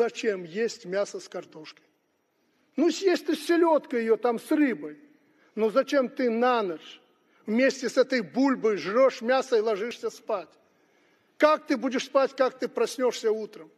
Зачем есть мясо с картошкой? Ну, съесть ты селедка ее там с рыбой. Но зачем ты на ночь вместе с этой бульбой жрешь мясо и ложишься спать? Как ты будешь спать, как ты проснешься утром?